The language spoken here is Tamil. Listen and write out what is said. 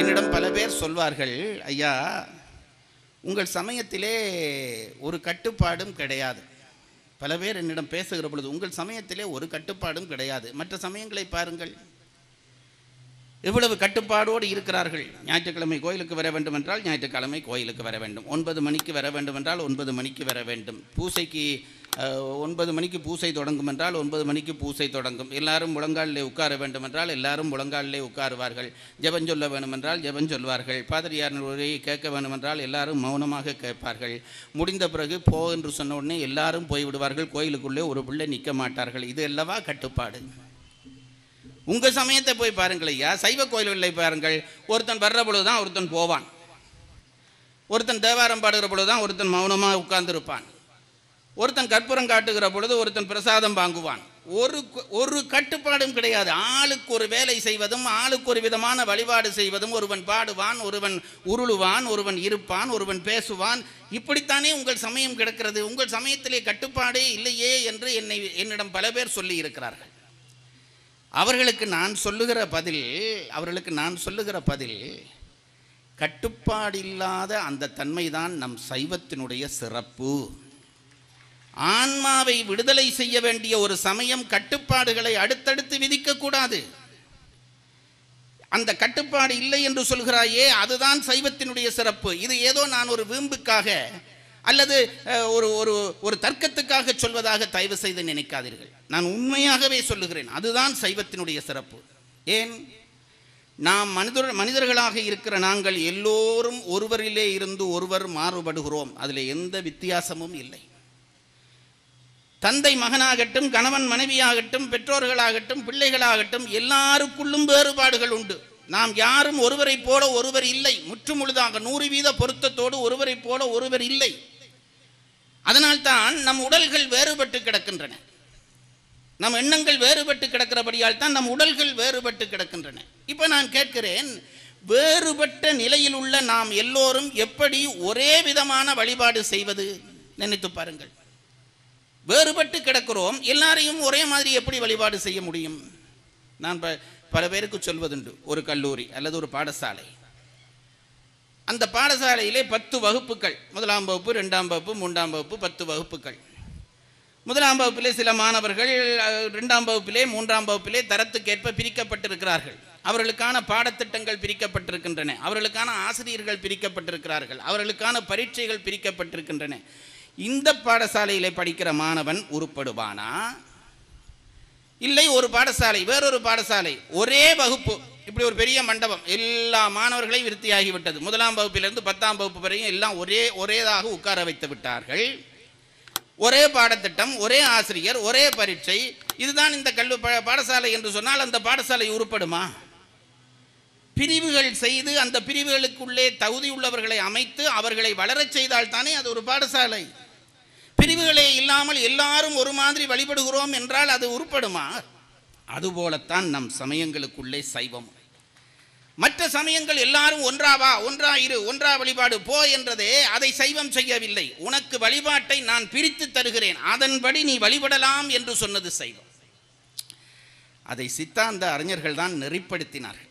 என்னிடம் பல பேர் சொல்வார்கள் ஐயா உங்கள் சமயத்திலே ஒரு கட்டுப்பாடும் கிடையாது பல பேர் என்னிடம் பேசுகிற பொழுது உங்கள் சமயத்திலே ஒரு கட்டுப்பாடும் கிடையாது மற்ற சமயங்களை பாருங்கள் எவ்வளவு கட்டுப்பாடோடு இருக்கிறார்கள் ஞாயிற்றுக்கிழமை கோயிலுக்கு வர வேண்டும் என்றால் ஞாயிற்றுக்கிழமை கோயிலுக்கு வர வேண்டும் ஒன்பது மணிக்கு வர வேண்டும் என்றால் ஒன்பது மணிக்கு வர வேண்டும் பூசைக்கு ஒன்பது மணிக்கு பூசை தொடங்கும் என்றால் ஒன்பது மணிக்கு பூசை தொடங்கும் எல்லாரும் முழங்காலிலே உட்கார வேண்டும் என்றால் எல்லாரும் முழங்காலிலே உட்காருவார்கள் ஜெபம் சொல்ல வேண்டுமென்றால் ஜெபம் சொல்வார்கள் பாதிரியார் உரையை கேட்க வேண்டுமென்றால் எல்லாரும் மௌனமாக கேட்பார்கள் முடிந்த பிறகு போ என்று சொன்ன உடனே எல்லாரும் போய்விடுவார்கள் கோயிலுக்குள்ளே ஒரு பிள்ளை நிற்க மாட்டார்கள் இது அல்லவா கட்டுப்பாடு உங்கள் சமயத்தை போய் பாருங்கள் ஐயா சைவ கோயில்களில் பாருங்கள் ஒருத்தன் வர்ற பொழுது தான் ஒருத்தன் போவான் ஒருத்தன் தேவாரம் பாடுகிற பொழுது தான் ஒருத்தன் மௌனமாக உட்கார்ந்துருப்பான் ஒருத்தன் கற்பூரம் காட்டுகிற பொழுது ஒருத்தன் பிரசாதம் வாங்குவான் ஒரு ஒரு கட்டுப்பாடும் கிடையாது ஆளுக்கு ஒரு வேலை செய்வதும் ஆளுக்கு ஒரு விதமான வழிபாடு செய்வதும் ஒருவன் பாடுவான் ஒருவன் உருளுவான் ஒருவன் இருப்பான் ஒருவன் பேசுவான் இப்படித்தானே உங்கள் சமயம் கிடக்கிறது உங்கள் சமயத்திலே கட்டுப்பாடே இல்லையே என்று என்னை என்னிடம் பல பேர் சொல்லி இருக்கிறார்கள் அவர்களுக்கு நான் சொல்லுகிற பதில் அவர்களுக்கு நான் சொல்லுகிற பதில் கட்டுப்பாடில்லாத அந்த தன்மைதான் நம் சைவத்தினுடைய சிறப்பு ஆன்மாவை விடுதலை செய்ய வேண்டிய ஒரு சமயம் கட்டுப்பாடுகளை அடுத்தடுத்து விதிக்கக்கூடாது அந்த கட்டுப்பாடு இல்லை என்று சொல்கிறாயே அதுதான் சைவத்தினுடைய சிறப்பு இது ஏதோ நான் ஒரு வீம்புக்காக அல்லது ஒரு ஒரு ஒரு தர்க்கத்துக்காக சொல்வதாக தயவு செய்து நினைக்காதீர்கள் நான் உண்மையாகவே சொல்லுகிறேன் அதுதான் சைவத்தினுடைய சிறப்பு ஏன் நாம் மனிதர் மனிதர்களாக இருக்கிற நாங்கள் எல்லோரும் ஒருவரிலே இருந்து ஒருவர் மாறுபடுகிறோம் அதில் எந்த வித்தியாசமும் இல்லை தந்தை மகனாகட்டும் கணவன் மனைவியாகட்டும் பெற்றோர்களாகட்டும் பிள்ளைகளாகட்டும் எல்லாருக்குள்ளும் வேறுபாடுகள் உண்டு நாம் யாரும் ஒருவரை போல ஒருவர் இல்லை முற்றுமுழுதாக நூறு வீத பொருத்தத்தோடு ஒருவரை போல ஒருவர் இல்லை அதனால்தான் நம் உடல்கள் வேறுபட்டு கிடக்கின்றன நம் எண்ணங்கள் வேறுபட்டு கிடக்கிறபடியால் தான் நம் உடல்கள் வேறுபட்டு கிடக்கின்றன இப்போ நான் கேட்கிறேன் வேறுபட்ட நிலையில் உள்ள நாம் எல்லோரும் எப்படி ஒரே விதமான வழிபாடு செய்வது நினைத்து பாருங்கள் வேறுபட்டு கிடக்கிறோம் எல்லாரையும் ஒரே மாதிரி எப்படி வழிபாடு செய்ய முடியும் நான் பல பேருக்கு சொல்வதுண்டு ஒரு கல்லூரி அல்லது ஒரு பாடசாலை அந்த பாடசாலையிலே பத்து வகுப்புகள் முதலாம் வகுப்பு ரெண்டாம் வகுப்பு மூன்றாம் வகுப்பு பத்து வகுப்புகள் முதலாம் வகுப்பிலே சில மாணவர்கள் ரெண்டாம் வகுப்பிலே மூன்றாம் வகுப்பிலே தரத்துக்கேற்ப பிரிக்கப்பட்டிருக்கிறார்கள் அவர்களுக்கான பாடத்திட்டங்கள் பிரிக்கப்பட்டிருக்கின்றன அவர்களுக்கான ஆசிரியர்கள் பிரிக்கப்பட்டிருக்கிறார்கள் அவர்களுக்கான பரீட்சைகள் பிரிக்கப்பட்டிருக்கின்றன இந்த பாடசாலையில் படிக்கிற மாணவன் உருப்படுவானா இல்லை ஒரு பாடசாலை வேறொரு பாடசாலை ஒரே வகுப்பு இப்படி ஒரு பெரிய மண்டபம் எல்லா மாணவர்களையும் விருத்தியாகிவிட்டது முதலாம் வகுப்பிலிருந்து பத்தாம் வகுப்பு வரையும் எல்லாம் ஒரே ஒரேதாக உட்கார வைத்து விட்டார்கள் ஒரே பாடத்திட்டம் ஒரே ஆசிரியர் ஒரே பரீட்சை இதுதான் இந்த கல்வி பாடசாலை என்று சொன்னால் அந்த பாடசாலை உருப்படுமா பிரிவுகள் செய்து அந்த பிரிவுகளுக்குள்ளே தகுதி உள்ளவர்களை அமைத்து அவர்களை வளரச் செய்தால் தானே அது ஒரு பாடசாலை பிரிவுகளே இல்லாமல் எல்லாரும் ஒரு மாதிரி வழிபடுகிறோம் என்றால் அது உருப்படுமா அதுபோலத்தான் நம் சமயங்களுக்குள்ளே சைவம் மற்ற சமயங்கள் எல்லாரும் ஒன்றாவா ஒன்றா இரு ஒன்றா வழிபாடு போ என்றதே அதை சைவம் செய்யவில்லை உனக்கு வழிபாட்டை நான் பிரித்து தருகிறேன் அதன்படி நீ வழிபடலாம் என்று சொன்னது சைவம் அதை சித்தாந்த அறிஞர்கள் தான் நெறிப்படுத்தினார்கள்